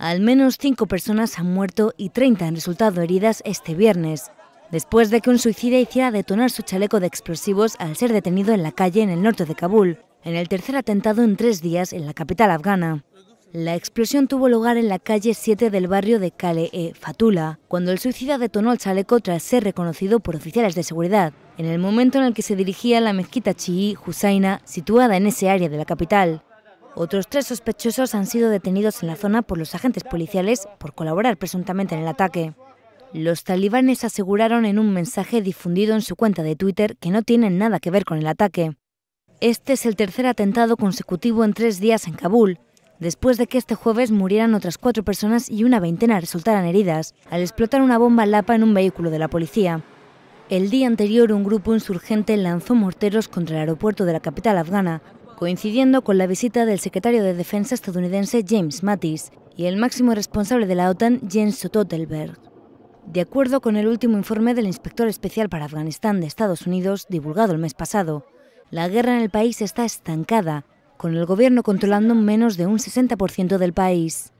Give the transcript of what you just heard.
Al menos cinco personas han muerto y 30 han resultado heridas este viernes, después de que un suicida hiciera detonar su chaleco de explosivos al ser detenido en la calle en el norte de Kabul, en el tercer atentado en tres días en la capital afgana. La explosión tuvo lugar en la calle 7 del barrio de Kale-e Fatula, cuando el suicida detonó el chaleco tras ser reconocido por oficiales de seguridad, en el momento en el que se dirigía a la mezquita chií Husaina, situada en ese área de la capital. Otros tres sospechosos han sido detenidos en la zona por los agentes policiales por colaborar presuntamente en el ataque. Los talibanes aseguraron en un mensaje difundido en su cuenta de Twitter que no tienen nada que ver con el ataque. Este es el tercer atentado consecutivo en tres días en Kabul, después de que este jueves murieran otras cuatro personas y una veintena resultaran heridas al explotar una bomba lapa en un vehículo de la policía. El día anterior un grupo insurgente lanzó morteros contra el aeropuerto de la capital afgana, coincidiendo con la visita del secretario de Defensa estadounidense James Mattis y el máximo responsable de la OTAN Jens Stoltenberg. De acuerdo con el último informe del inspector especial para Afganistán de Estados Unidos, divulgado el mes pasado, la guerra en el país está estancada, con el gobierno controlando menos de un 60% del país.